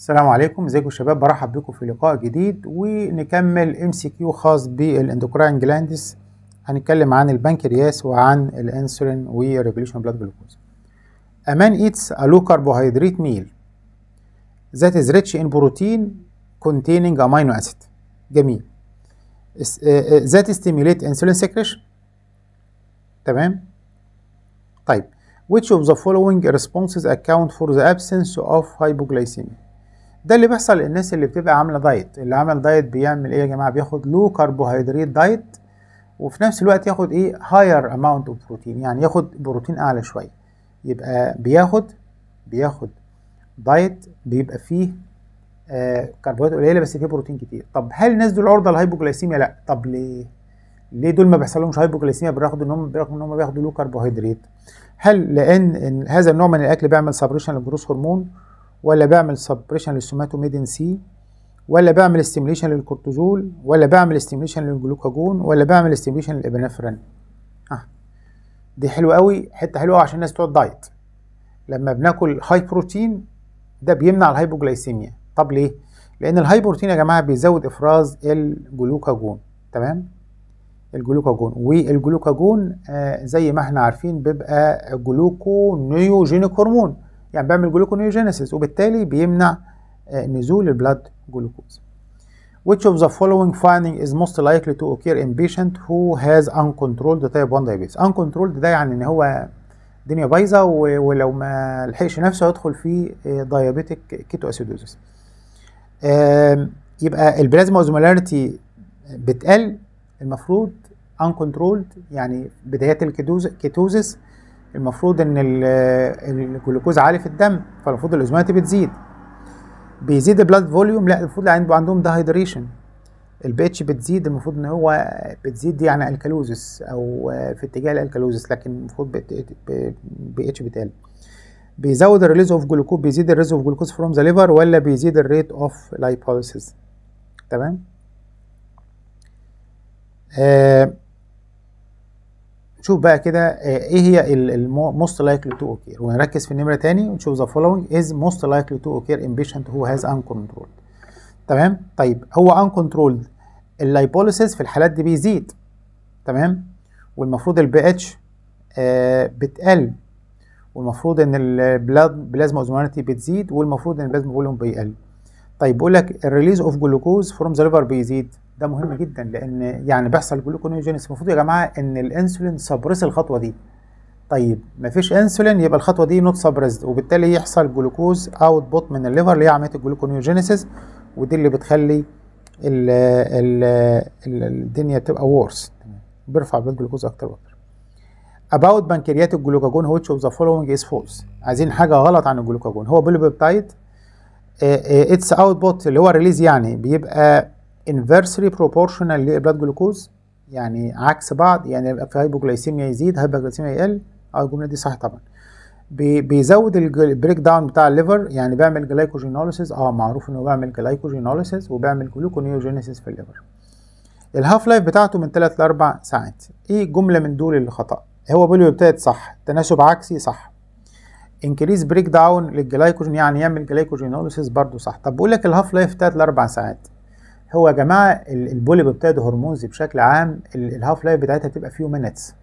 السلام عليكم ازيكم شباب برحب بكم في لقاء جديد ونكمل ام سي كيو خاص بالاندوكراين جلاندس هنتكلم عن البنكرياس وعن الانسولين وريجوليشن بلاد جلوكوز امان ايتس a low carbohydrate meal that is rich in protein containing amino جميل that stimulate insulin secretion تمام طيب which of the following responses account for the absence of hypoglycemia ده اللي بيحصل للناس اللي بتبقى عامله دايت اللي عامل دايت بيعمل ايه يا جماعه بياخد لو كربوهيدرات دايت وفي نفس الوقت ياخد ايه هاير اماونت اوف بروتين يعني ياخد بروتين اعلى شويه يبقى بياخد بياخد دايت بيبقى فيه آه كربوهيدرات قليله بس فيه بروتين كتير طب هل الناس دول عرضه للهايبوجلايسيميا لا طب ليه ليه دول ما بيحصلهمش هايبوجلايسيميا بياخدوا ان هم بياخدوا ان هم بياخدوا لو كربوهيدرات هل لان هذا النوع من الاكل بيعمل سبريشن للجروث هرمون ولا بعمل سبريشن للسوماتوميدين سي ولا بعمل استيميليشن للكورتيزول ولا بعمل استيميليشن للجلوكاجون ولا بعمل استيميليشن للابنفرين آه. دي حلوه قوي حته حلوه عشان الناس تقعد دايت لما بناكل هاي بروتين ده بيمنع الهايبوجلايسيميا طب ليه لان الهاي بروتين يا جماعه بيزود افراز الجلوكاجون تمام الجلوكاجون والجلوكاجون آه زي ما احنا عارفين بيبقى جلوكونيوجينيك هرمون يعني بيعمل جلوكونيوجينيسيس وبالتالي بيمنع آه، نزول البلاد جلوكوز which of the following finding is most likely to occur in patient who has uncontrolled type 1 diabetes uncontrolled ده يعني ان هو الدنيا بايظه ولو ما لحقش نفسه هيدخل في آه، diabetic ketoacidosis. يبقى البلازما اوزمولاريتي بتقل المفروض uncontrolled يعني بدايات الكيتوزيس المفروض ان الجلوكوز عالي في الدم فالمفروض الازمات بتزيد بيزيد البلاد فوليوم لا المفروض عندهم ديهايدريشن البي اتش بتزيد المفروض ان هو بتزيد دي يعني الكالوزس او في اتجاه الالكالوزس لكن المفروض بي اتش بتقل بيزود الريليز اوف جلوكوز بيزيد الريليز اوف جلوكوز فروم ذا ليفر ولا بيزيد الريت اوف لايبوليسيس تمام آه شوف بقى كده آه، ايه هي الموست likely to occur ونركز في النمره تاني ونشوف the following is most likely to occur in patient who has uncontrolled تمام طيب هو uncontrolled اللايبوليسيس في الحالات دي بيزيد تمام والمفروض البي اتش آه، بتقل والمفروض ان البلاد بلازما اوزمولاريتي بتزيد والمفروض ان البلازما فوليوم بيقل طيب بيقول لك الريليز اوف جلوكوز فروم ذا ليفر بيزيد ده مهم جدا لان يعني بيحصل جلوكونيوجينيس المفروض يا جماعه ان الانسولين سبرس الخطوه دي طيب مفيش انسولين يبقى الخطوه دي نوت سبريسد وبالتالي يحصل جلوكوز اوت بوت من الليفر اللي هي عمليه الجلوكونيوجينيسيس ودي اللي بتخلي الـ الـ الـ الدنيا بتبقى وورس بيرفع بلد جلوكوز اكتر واكتر اباوت بنكريات الجلوكاجون which اوف ذا فولوينج از فولس عايزين حاجه غلط عن الجلوكاجون هو بوليبيبتايد اتس اوت بوت اللي هو ريليز يعني بيبقى inversely proportional لبلاد جلوكوز يعني عكس بعض يعني يبقى في هايبوجلايسيميا يزيد هايبوجلايسيميا يقل اه الجمله دي صح طبعا بيزود البريك داون بتاع الليفر يعني بيعمل جلايكوجينوليسيس اه معروف انه بيعمل جلايكوجينوليسيس وبيعمل جلوكونيوجينيسيس في الليفر الهاف لايف بتاعته من 3 ل 4 ساعات ايه جمله من دول اللي خطا هو بيقول ابتدت صح تناسب عكسي صح انكريز بريك داون للجلايكوجين يعني يعمل جلايكوجينوليسيس برضه صح طب بقول لك الهاف لايف 3 ل 4 ساعات هو يا جماعه البوليب هرمونز بشكل عام الهاف لايف بتاعتها بتبقى فيو مينتس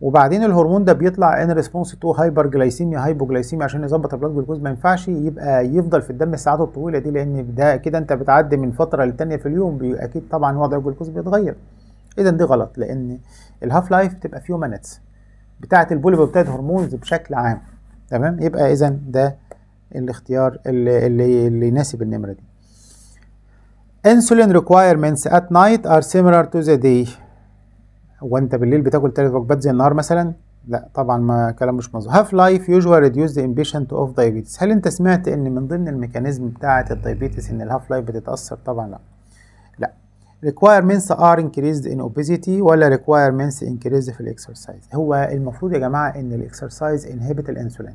وبعدين الهرمون ده بيطلع ان ريسبونس تو هايبر جلايسيميا هايبوجلايسيميا عشان يظبط البلاد جلوكوز ما ينفعش يبقى يفضل في الدم الساعات الطويله دي لان ده كده انت بتعدي من فتره للتانيه في اليوم اكيد طبعا وضع الجلوكوز بيتغير اذا دي غلط لان الهاف لايف بتبقى فيو مينتس بتاعه البوليب هرمونز بشكل عام تمام يبقى اذا ده الاختيار اللي, اللي يناسب النمره دي insulin requirements at night are similar to the day هو انت بالليل بتاكل ثلاث وجبات زي النهار مثلا لا طبعا ما كلام مش مظبوط هاف لايف يوجوال ريديوس ذا امبيشن تو اوف دايابيتس هل انت سمعت ان من ضمن الميكانيزم بتاعه الدايبيتس ان الهاف لايف بتتاثر طبعا لا لا requirements are increased in obesity ولا requirements increased في الاكسرسايز هو المفروض يا جماعه ان الاكسرسايز انهبت الانسولين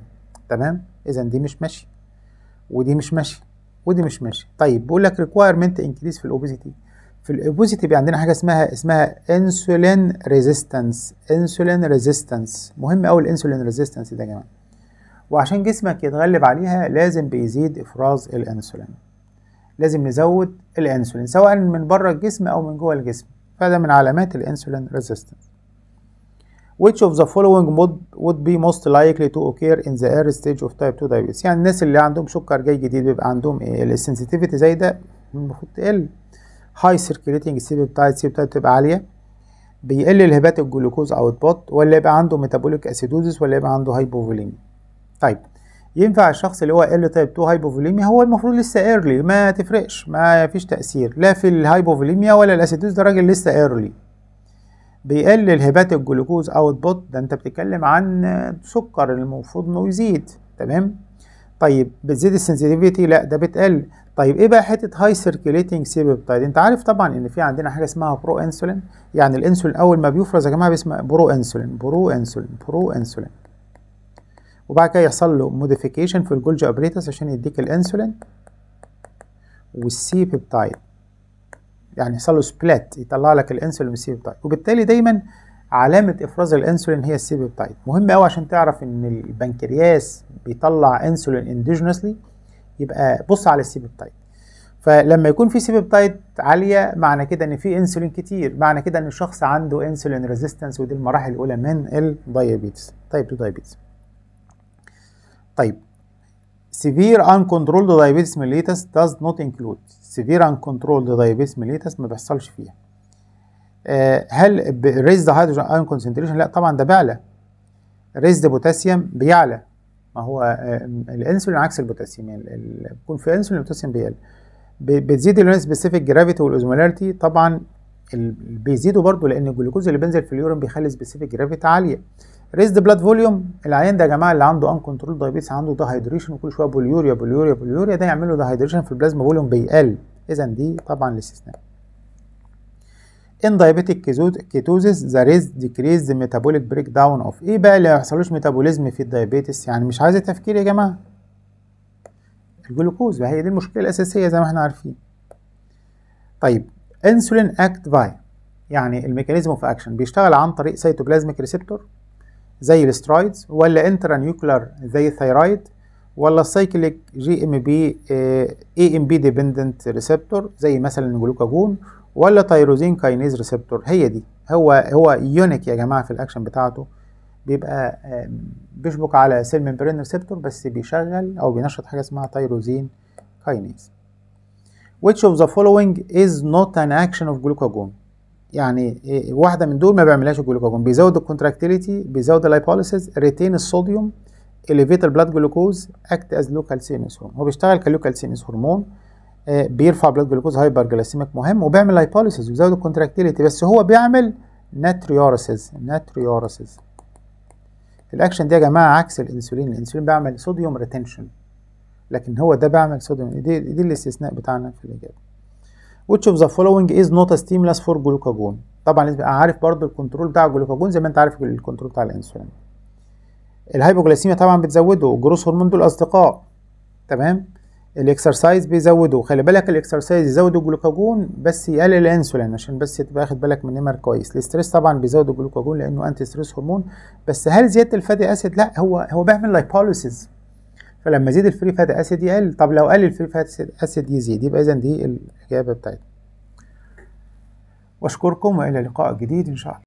تمام اذا دي مش ماشي ودي مش ماشي ودي مش ماشيه طيب بيقول لك ريكويرمنت انكريس في الاوبيزيتي في الاوبيزيتي بي عندنا حاجه اسمها اسمها انسولين ريزيستنس انسولين ريزيستنس مهم قوي الانسولين ريزيستنس ده يا جماعه وعشان جسمك يتغلب عليها لازم بيزيد افراز الانسولين لازم نزود الانسولين سواء من بره الجسم او من جوه الجسم فده من علامات الانسولين ريزيستنس which of the following mod would be most likely to occur in the early stage of type 2 diabetes يعني الناس اللي عندهم سكر جاي جديد بيبقى عندهم ايه السنسيتيفيتي زايده المفروض تقل هاي سيركيليتنج سي بتاعت سي بتاعت تبقى عاليه بيقل الهبات الجلوكوز بوت ولا يبقى عنده ميتابوليك اسيدوزيس ولا يبقى عنده هايبوفوليميا طيب ينفع الشخص اللي هو ال تايب 2 هايبوفوليميا هو المفروض لسه ايرلي ما تفرقش ما فيش تاثير لا في الهايبوفوليميا ولا الاسيدوز ده راجل لسه ايرلي بيقلل هبات الجلوكوز اوتبوت ده انت بتتكلم عن سكر المفروض انه يزيد تمام طيب بتزيد السنسيتيفيتي لا ده بتقل طيب ايه بقى حته هاي سيركيليتنج سيبيبتايد انت عارف طبعا ان في عندنا حاجه اسمها برو انسولين يعني الانسولين اول ما بيفرز يا جماعه باسم برو انسولين برو انسولين برو انسولين وبعد كده يحصل له موديفيكيشن في الجولجي ابريتس عشان يديك الانسولين والسي بيبتايد يعني يحصل له سبلات يطلع لك الانسولين والسي بيبتايد وبالتالي دايما علامه افراز الانسولين هي السي بيبتايد مهم قوي عشان تعرف ان البنكرياس بيطلع انسولين انديجنسلي يبقى بص على السي بيبتايد فلما يكون في سي بيبتايد عاليه معنى كده ان في انسولين كتير معنى كده ان الشخص عنده انسولين ريزيستنس ودي المراحل الاولى من الدايابيتس تايب 2 دايابيتس طيب, طيب، severe uncontrolled diabetes mellitus does not include severe uncontrolled diabetes mellitus ما بيحصلش فيها آه هل raised hydrogen ion concentration لا طبعا ده بيعلى raised potassium بيعلى ما هو آه الانسولين عكس البوتاسيوم يعني بيكون في انسولين البوتاسيوم بيقل بتزيد الـ specific gravity والاوزمولاريتي طبعا بيزيدوا برضه لان الجلوكوز اللي بينزل في اليورين بيخلي specific gravity عاليه ريزد بلاد فوليوم العيان ده يا جماعه اللي عنده ان كنترول دايبيتس عنده ده هيدريشن وكل شويه بوليوريا بوليوريا بوليوريا ده يعمل له ده هيدريشن في البلازما فوليوم بيقل اذا دي طبعا الاستثناء ان دايبيتيك كيتوزيس ذا ريز ديكريز ميتابوليك بريك داون اوف ايه بقى اللي ما يحصلوش ميتابوليزم في الدايبيتس يعني مش عايز تفكير يا جماعه الجلوكوز هي دي المشكله الاساسيه زي ما احنا عارفين طيب انسولين اكت باي يعني الميكانيزم اوف اكشن بيشتغل عن طريق سيتوبلازميك ريسبتور زي الاسترويدز ولا انترانيوكلر زي الثيرايد ولا السايكليك جي ام بي اي ام بي ديبندنت ريسبتور زي مثلا الجلوكاجون ولا تيروزين كاينيز ريسبتور هي دي هو هو يونيك يا جماعه في الاكشن بتاعته بيبقى آه، بيشبك على سيل ممبرين ريسبتور بس بيشغل او بينشط حاجه اسمها تيروزين كاينيز which of the following is not an action of glucagon يعني إيه، واحده من دول ما بيعملهاش الجلوكاجون بيزود الكونتراكتيليتي بيزود اللايبوليسيس ريتين الصوديوم اليفيت البلاد جلوكوز اكت از لوكال سينس هرمون هو بيشتغل سينس هرمون آه بيرفع بلاد جلوكوز هايبر جلاسيميك مهم وبيعمل لايبوليسيس بيزود الكونتراكتيليتي بس هو بيعمل ناتريوريسيس ناتريوريسيس الاكشن دي يا جماعه عكس الانسولين الانسولين بيعمل صوديوم ريتنشن لكن هو ده بيعمل صوديوم دي, دي الاستثناء بتاعنا في الاجابه which of the following is not a stimulus for glucagon طبعا لازم ابقى عارف برضو الكنترول بتاع الجلوكاجون زي ما انت عارف الكنترول بتاع الانسولين الهايبوجلاسيميا طبعا بتزوده جروس هرمون دول اصدقاء تمام الاكسرسايز بيزوده خلي بالك الاكسرسايز يزود الجلوكاجون بس يقلل الانسولين عشان بس تبقى واخد بالك من نمر كويس الاستريس طبعا بيزود الجلوكاجون لانه انتي ستريس هرمون بس هل زياده الفاتي اسيد لا هو هو بيعمل لايبوليسيز فلما زيد الفري فات اسيد يقل طب لو قل الفري فات اسيد يزيد يبقى اذا دي الاجابه بتاعتنا واشكركم والى لقاء جديد ان شاء الله